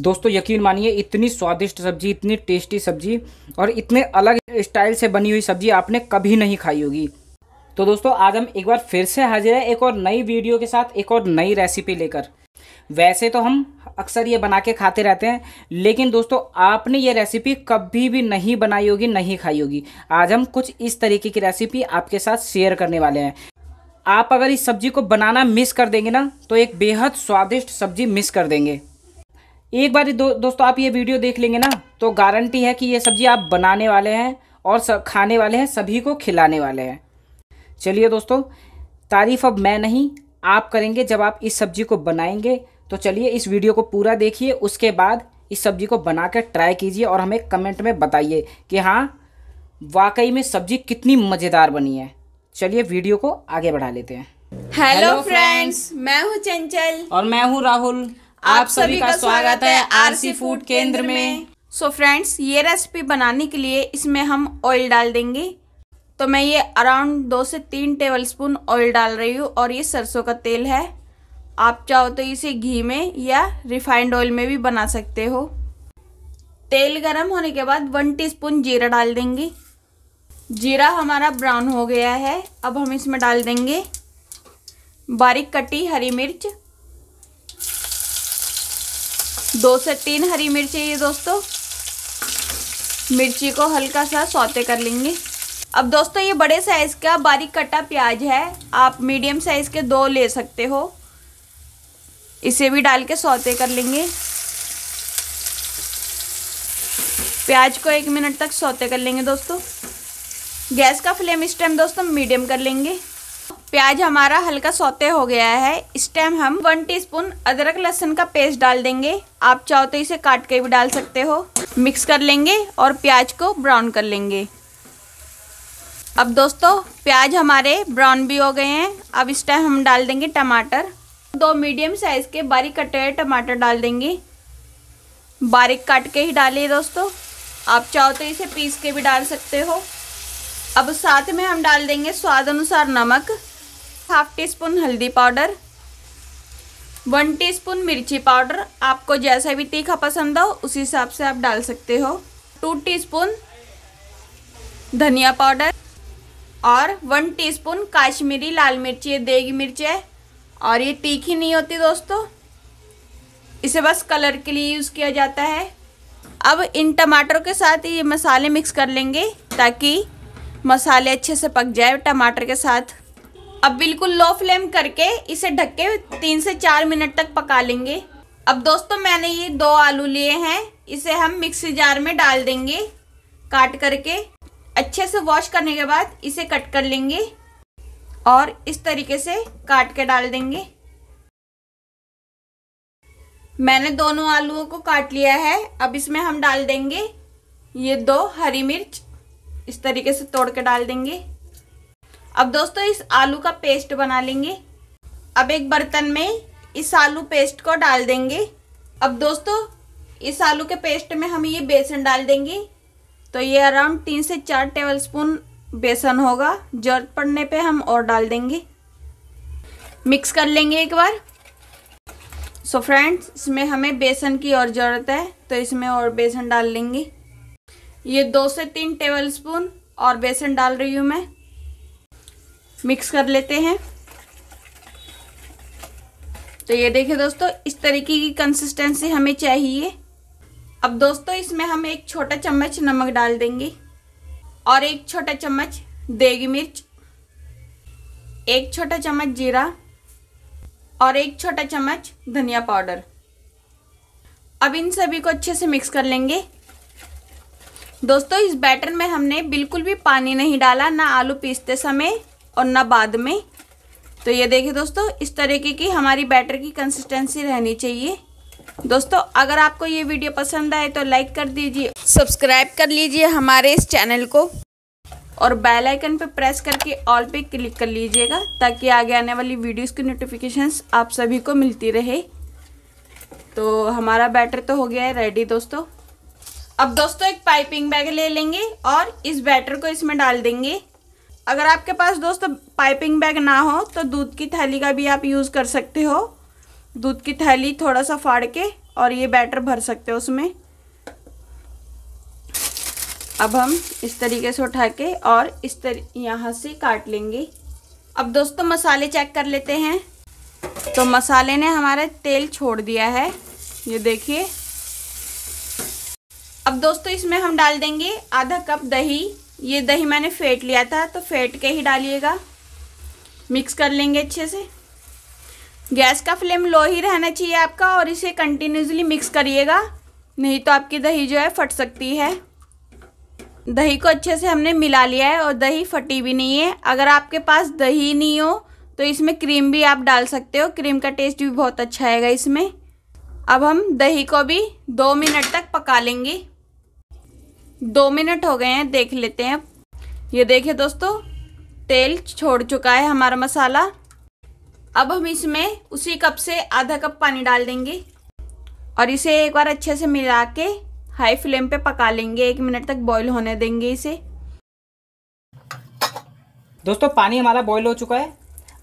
दोस्तों यकीन मानिए इतनी स्वादिष्ट सब्जी इतनी टेस्टी सब्जी और इतने अलग स्टाइल से बनी हुई सब्जी आपने कभी नहीं खाई होगी तो दोस्तों आज हम एक बार फिर से हाजिर है एक और नई वीडियो के साथ एक और नई रेसिपी लेकर वैसे तो हम अक्सर ये बना के खाते रहते हैं लेकिन दोस्तों आपने ये रेसिपी कभी भी नहीं बनाई होगी नहीं खाई होगी आज हम कुछ इस तरीके की रेसिपी आपके साथ शेयर करने वाले हैं आप अगर इस सब्जी को बनाना मिस कर देंगे ना तो एक बेहद स्वादिष्ट सब्जी मिस कर देंगे एक बार दो, दोस्तों आप ये वीडियो देख लेंगे ना तो गारंटी है कि ये सब्जी आप बनाने वाले हैं और स, खाने वाले हैं सभी को खिलाने वाले हैं चलिए दोस्तों तारीफ अब मैं नहीं आप करेंगे जब आप इस सब्जी को बनाएंगे तो चलिए इस वीडियो को पूरा देखिए उसके बाद इस सब्जी को बना कर ट्राई कीजिए और हमें कमेंट में बताइए कि हाँ वाकई में सब्जी कितनी मज़ेदार बनी है चलिए वीडियो को आगे बढ़ा लेते हैं हेलो फ्रेंड्स मैं हूँ चंचल और मैं हूँ राहुल आप सभी का स्वागत है आरसी फूड केंद्र में सो so फ्रेंड्स ये रेसिपी बनाने के लिए इसमें हम ऑयल डाल देंगे तो मैं ये अराउंड दो से तीन टेबल स्पून ऑयल डाल रही हूँ और ये सरसों का तेल है आप चाहो तो इसे घी में या रिफाइंड ऑयल में भी बना सकते हो तेल गरम होने के बाद वन टीस्पून जीरा डाल देंगे जीरा हमारा ब्राउन हो गया है अब हम इसमें डाल देंगे बारीक कटी हरी मिर्च दो से तीन हरी मिर्च ये दोस्तों मिर्ची को हल्का सा सौते कर लेंगे अब दोस्तों ये बड़े साइज़ का बारीक कटा प्याज है आप मीडियम साइज़ के दो ले सकते हो इसे भी डाल के सौते कर लेंगे प्याज को एक मिनट तक सौते कर लेंगे दोस्तों गैस का फ्लेम इस टाइम दोस्तों मीडियम कर लेंगे प्याज हमारा हल्का सौते हो गया है इस टाइम हम वन टीस्पून अदरक लहसुन का पेस्ट डाल देंगे आप चाहो तो इसे काट के भी डाल सकते हो मिक्स कर लेंगे और प्याज को ब्राउन कर लेंगे अब दोस्तों प्याज हमारे ब्राउन भी हो गए हैं अब इस टाइम हम डाल देंगे टमाटर दो मीडियम साइज़ के बारीक कटे हुए टमाटर डाल देंगे बारीक काट के ही डालिए दोस्तों आप चाहो तो इसे पीस के भी डाल सकते हो अब साथ में हम डाल देंगे स्वाद अनुसार नमक हाफ टी स्पून हल्दी पाउडर वन टीस्पून मिर्ची पाउडर आपको जैसा भी तीखा पसंद हो उसी हिसाब से आप डाल सकते हो टू टीस्पून धनिया पाउडर और वन टीस्पून काश्मीरी लाल मिर्ची है देगी मिर्च है और ये तीखी नहीं होती दोस्तों इसे बस कलर के लिए यूज़ किया जाता है अब इन टमाटरों के साथ ये मसाले मिक्स कर लेंगे ताकि मसाले अच्छे से पक जाए टमाटर के साथ अब बिल्कुल लो फ्लेम करके इसे ढक के तीन से चार मिनट तक पका लेंगे अब दोस्तों मैंने ये दो आलू लिए हैं इसे हम मिक्सी जार में डाल देंगे काट करके अच्छे से वॉश करने के बाद इसे कट कर लेंगे और इस तरीके से काट के डाल देंगे मैंने दोनों आलूओं को काट लिया है अब इसमें हम डाल देंगे ये दो हरी मिर्च इस तरीके से तोड़ के डाल देंगे अब दोस्तों इस आलू का पेस्ट बना लेंगे अब एक बर्तन में इस आलू पेस्ट को डाल देंगे अब दोस्तों इस आलू के पेस्ट में हम ये बेसन डाल देंगे तो ये अराउंड तीन से चार टेबल स्पून बेसन होगा जरूरत पड़ने पे हम और डाल देंगे मिक्स कर लेंगे एक बार सो so फ्रेंड्स इसमें हमें बेसन की और ज़रूरत है तो इसमें और बेसन डाल लेंगे ये दो से तीन टेबल स्पून और बेसन डाल रही हूँ मैं मिक्स कर लेते हैं तो ये देखिए दोस्तों इस तरीके की कंसिस्टेंसी हमें चाहिए अब दोस्तों इसमें हम एक छोटा चम्मच नमक डाल देंगे और एक छोटा चम्मच देगी मिर्च एक छोटा चम्मच जीरा और एक छोटा चम्मच धनिया पाउडर अब इन सभी को अच्छे से मिक्स कर लेंगे दोस्तों इस बैटर में हमने बिल्कुल भी पानी नहीं डाला ना आलू पीसते समय और ना बाद में तो ये देखिए दोस्तों इस तरीके की हमारी बैटर की कंसिस्टेंसी रहनी चाहिए दोस्तों अगर आपको ये वीडियो पसंद आए तो लाइक कर दीजिए सब्सक्राइब कर लीजिए हमारे इस चैनल को और बेल आइकन पर प्रेस करके ऑल पे क्लिक कर लीजिएगा ताकि आगे आने वाली वीडियोस की नोटिफिकेशंस आप सभी को मिलती रहे तो हमारा बैटर तो हो गया है रेडी दोस्तों अब दोस्तों एक पाइपिंग बैग ले लेंगे और इस बैटर को इसमें डाल देंगे अगर आपके पास दोस्तों पाइपिंग बैग ना हो तो दूध की थैली का भी आप यूज़ कर सकते हो दूध की थैली थोड़ा सा फाड़ के और ये बैटर भर सकते हो उसमें अब हम इस तरीके से उठा के और इस तर यहाँ से काट लेंगे अब दोस्तों मसाले चेक कर लेते हैं तो मसाले ने हमारे तेल छोड़ दिया है ये देखिए अब दोस्तों इसमें हम डाल देंगे आधा कप दही ये दही मैंने फेंट लिया था तो फेंट के ही डालिएगा मिक्स कर लेंगे अच्छे से गैस का फ्लेम लो ही रहना चाहिए आपका और इसे कंटिन्यूसली मिक्स करिएगा नहीं तो आपकी दही जो है फट सकती है दही को अच्छे से हमने मिला लिया है और दही फटी भी नहीं है अगर आपके पास दही नहीं हो तो इसमें क्रीम भी आप डाल सकते हो क्रीम का टेस्ट भी बहुत अच्छा आएगा इसमें अब हम दही को भी दो मिनट तक पका लेंगे दो मिनट हो गए हैं देख लेते हैं ये देखिए दोस्तों तेल छोड़ चुका है हमारा मसाला अब हम इसमें उसी कप से आधा कप पानी डाल देंगे और इसे एक बार अच्छे से मिला के हाई फ्लेम पे पका लेंगे एक मिनट तक बॉईल होने देंगे इसे दोस्तों पानी हमारा बॉईल हो चुका है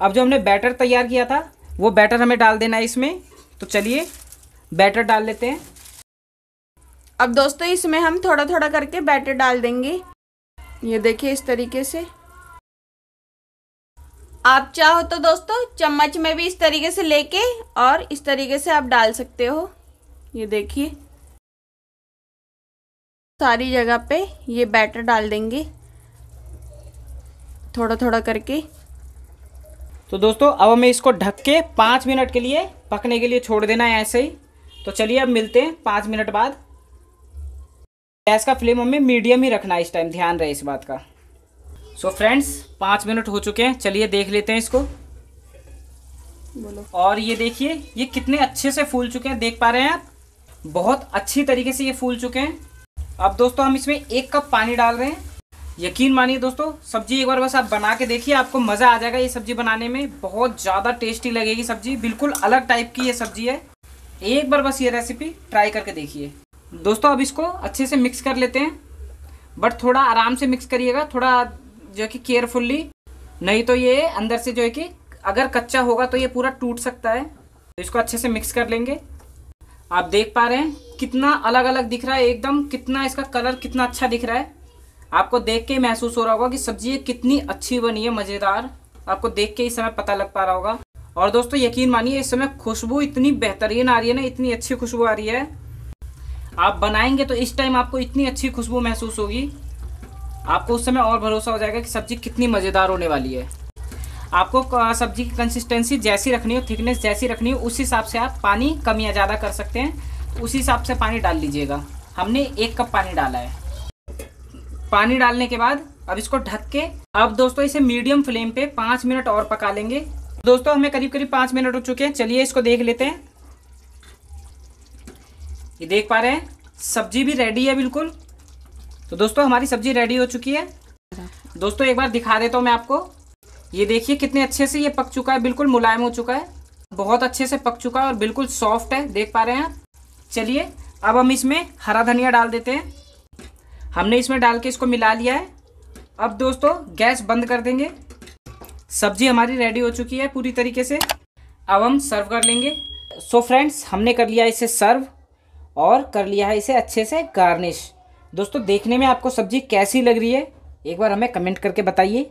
अब जो हमने बैटर तैयार किया था वो बैटर हमें डाल देना है इसमें तो चलिए बैटर डाल लेते हैं अब दोस्तों इसमें हम थोड़ा थोड़ा करके बैटर डाल देंगे ये देखिए इस तरीके से आप चाहो तो दोस्तों चम्मच में भी इस तरीके से लेके और इस तरीके से आप डाल सकते हो ये देखिए सारी जगह पे ये बैटर डाल देंगे थोड़ा थोड़ा करके तो दोस्तों अब हमें इसको ढक के पाँच मिनट के लिए पकने के लिए छोड़ देना है ऐसे ही तो चलिए अब मिलते हैं पाँच मिनट बाद गैस का फ्लेम हमें मीडियम ही रखना है इस टाइम ध्यान रहे इस बात का सो फ्रेंड्स पाँच मिनट हो चुके हैं चलिए देख लेते हैं इसको बोलो और ये देखिए ये कितने अच्छे से फूल चुके हैं देख पा रहे हैं आप बहुत अच्छी तरीके से ये फूल चुके हैं अब दोस्तों हम इसमें एक कप पानी डाल रहे हैं यकीन मानिए दोस्तों सब्जी एक बार बस आप बना के देखिए आपको मज़ा आ जाएगा ये सब्जी बनाने में बहुत ज़्यादा टेस्टी लगेगी सब्जी बिल्कुल अलग टाइप की ये सब्जी है एक बार बस ये रेसिपी ट्राई करके देखिए दोस्तों अब इसको अच्छे से मिक्स कर लेते हैं बट थोड़ा आराम से मिक्स करिएगा थोड़ा जो है कि केयरफुल्ली नहीं तो ये अंदर से जो है कि अगर कच्चा होगा तो ये पूरा टूट सकता है तो इसको अच्छे से मिक्स कर लेंगे आप देख पा रहे हैं कितना अलग अलग दिख रहा है एकदम कितना इसका कलर कितना अच्छा दिख रहा है आपको देख के महसूस हो रहा होगा कि सब्जी कितनी अच्छी बनी है मज़ेदार आपको देख के इस समय पता लग पा रहा होगा और दोस्तों यकीन मानिए इस समय खुशबू इतनी बेहतरीन आ रही है ना इतनी अच्छी खुशबू आ रही है आप बनाएंगे तो इस टाइम आपको इतनी अच्छी खुशबू महसूस होगी आपको उस समय और भरोसा हो जाएगा कि सब्ज़ी कितनी मज़ेदार होने वाली है आपको सब्ज़ी की कंसिस्टेंसी जैसी रखनी हो थिकनेस जैसी रखनी हो उस हिसाब से आप पानी कम या ज़्यादा कर सकते हैं तो उसी हिसाब से पानी डाल लीजिएगा हमने एक कप पानी डाला है पानी डालने के बाद अब इसको ढक के अब दोस्तों इसे मीडियम फ्लेम पे पाँच मिनट और पका लेंगे दोस्तों हमें करीब करीब पाँच मिनट हो चुके हैं चलिए इसको देख लेते हैं ये देख पा रहे हैं सब्जी भी रेडी है बिल्कुल तो दोस्तों हमारी सब्जी रेडी हो चुकी है दोस्तों एक बार दिखा देता हूँ मैं आपको ये देखिए कितने अच्छे से ये पक चुका है बिल्कुल मुलायम हो चुका है बहुत अच्छे से पक चुका है और बिल्कुल सॉफ्ट है देख पा रहे हैं आप चलिए अब हम इसमें हरा धनिया डाल देते हैं हमने इसमें डाल के इसको मिला लिया है अब दोस्तों गैस बंद कर देंगे सब्जी हमारी रेडी हो चुकी है पूरी तरीके से अब हम सर्व कर लेंगे सो so फ्रेंड्स हमने कर लिया इसे सर्व और कर लिया है इसे अच्छे से गार्निश दोस्तों देखने में आपको सब्ज़ी कैसी लग रही है एक बार हमें कमेंट करके बताइए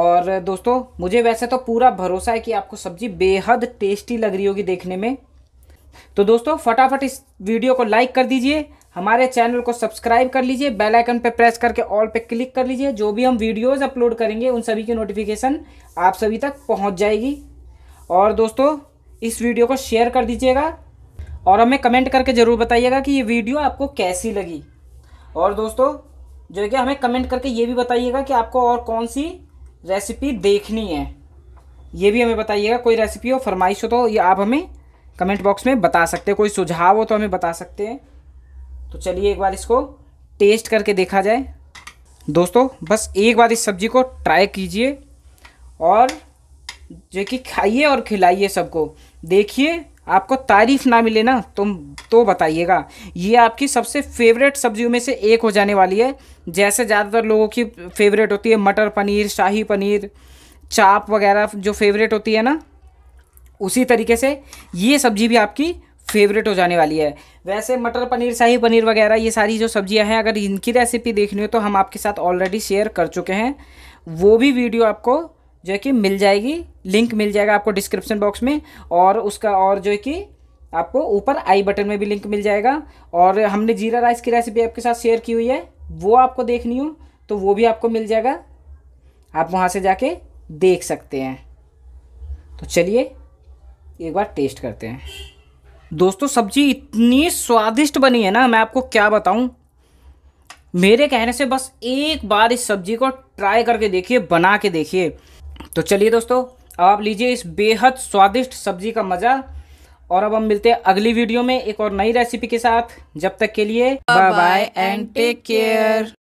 और दोस्तों मुझे वैसे तो पूरा भरोसा है कि आपको सब्ज़ी बेहद टेस्टी लग रही होगी देखने में तो दोस्तों फटाफट इस वीडियो को लाइक कर दीजिए हमारे चैनल को सब्सक्राइब कर लीजिए बेल आइकन पर प्रेस करके ऑल पे क्लिक कर लीजिए जो भी हम वीडियोस अपलोड करेंगे उन सभी की नोटिफिकेशन आप सभी तक पहुंच जाएगी और दोस्तों इस वीडियो को शेयर कर दीजिएगा और हमें कमेंट करके ज़रूर बताइएगा कि ये वीडियो आपको कैसी लगी और दोस्तों जो है कि हमें कमेंट करके ये भी बताइएगा कि आपको और कौन सी रेसिपी देखनी है ये भी हमें बताइएगा कोई रेसिपी हो फरमाइश हो तो ये आप हमें कमेंट बॉक्स में बता सकते हैं कोई सुझाव हो तो हमें बता सकते हैं तो चलिए एक बार इसको टेस्ट करके देखा जाए दोस्तों बस एक बार इस सब्ज़ी को ट्राई कीजिए और जो कि खाइए और खिलाइए सबको देखिए आपको तारीफ ना मिले ना तुम तो बताइएगा ये आपकी सबसे फेवरेट सब्जियों में से एक हो जाने वाली है जैसे ज़्यादातर लोगों की फेवरेट होती है मटर पनीर शाही पनीर चाप वगैरह जो फेवरेट होती है ना उसी तरीके से ये सब्जी भी आपकी फेवरेट हो जाने वाली है वैसे मटर पनीर शाही पनीर वगैरह ये सारी जो सब्जियां हैं अगर इनकी रेसिपी देखनी हो तो हम आपके साथ ऑलरेडी शेयर कर चुके हैं वो भी वीडियो आपको जो है कि मिल जाएगी लिंक मिल जाएगा आपको डिस्क्रिप्शन बॉक्स में और उसका और जो है कि आपको ऊपर आई बटन में भी लिंक मिल जाएगा और हमने जीरा राइस की रेसिपी आपके साथ शेयर की हुई है वो आपको देखनी हो तो वो भी आपको मिल जाएगा आप वहाँ से जाके देख सकते हैं तो चलिए एक बार टेस्ट करते हैं दोस्तों सब्जी इतनी स्वादिष्ट बनी है ना मैं आपको क्या बताऊं मेरे कहने से बस एक बार इस सब्जी को ट्राई करके देखिए बना के देखिए तो चलिए दोस्तों अब आप लीजिए इस बेहद स्वादिष्ट सब्जी का मज़ा और अब हम मिलते हैं अगली वीडियो में एक और नई रेसिपी के साथ जब तक के लिए bye bye and take care